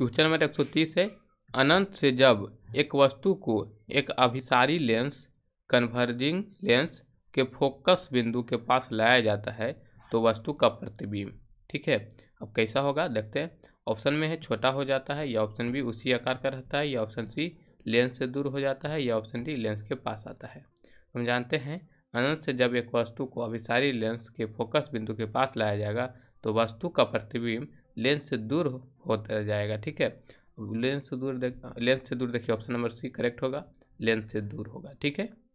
question number एक सौ तीस है अनंत से जब एक वस्तु को एक अभिसारी लेंस कन्वर्जिंग लेंस के फोकस बिंदु के पास लाया जाता है तो वस्तु का प्रतिबिंब ठीक है अब कैसा होगा देखते हैं ऑप्शन में है छोटा हो जाता है या ऑप्शन बी उसी आकार का रहता है या ऑप्शन सी लेंस से दूर हो जाता है या ऑप्शन डी लेंस के पास आता है हम जानते हैं अनंत से जब एक वस्तु को अभिसारी लेंस के फोकस बिंदु के पास लाया जाएगा तो वस्तु का प्रतिबिंब लेंस से दूर होता जाएगा ठीक है लेंस से दूर देख लेंस से दूर देखिए ऑप्शन नंबर सी करेक्ट होगा लेंस से दूर होगा ठीक है